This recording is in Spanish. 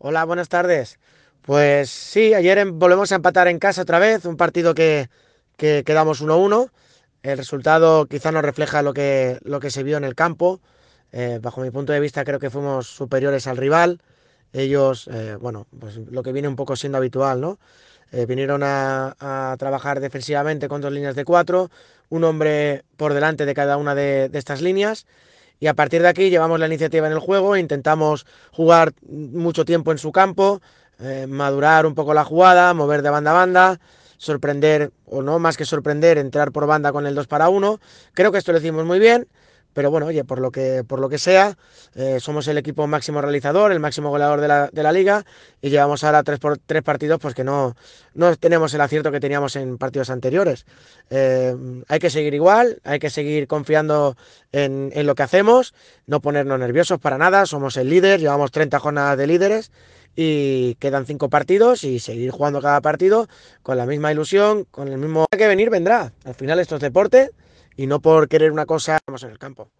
Hola, buenas tardes. Pues sí, ayer em, volvemos a empatar en casa otra vez, un partido que, que quedamos 1-1. El resultado quizá no refleja lo que, lo que se vio en el campo. Eh, bajo mi punto de vista creo que fuimos superiores al rival. Ellos, eh, bueno, pues lo que viene un poco siendo habitual, ¿no? Eh, vinieron a, trabajar defensivamente con dos líneas de cuatro, un hombre por delante de cada una de estas líneas y a partir de aquí llevamos la iniciativa en el juego, intentamos jugar mucho tiempo en su campo, eh, madurar un poco la jugada, mover de banda a banda, sorprender o no, más que sorprender, entrar por banda con el 2 para 1. Creo que esto lo hicimos muy bien. Pero bueno, oye, por lo que, por lo que sea, eh, somos el equipo máximo realizador, el máximo goleador de la, liga y llevamos ahora tres, por, tres partidos pues que no, no tenemos el acierto que teníamos en partidos anteriores. Eh, hay que seguir igual, hay que seguir confiando en, lo que hacemos, no ponernos nerviosos para nada, somos el líder, llevamos 30 jornadas de líderes y quedan cinco partidos y seguir jugando cada partido con la misma ilusión, con el mismo que venir vendrá. Al final esto es deporte y no por querer una cosa, vamos en el campo.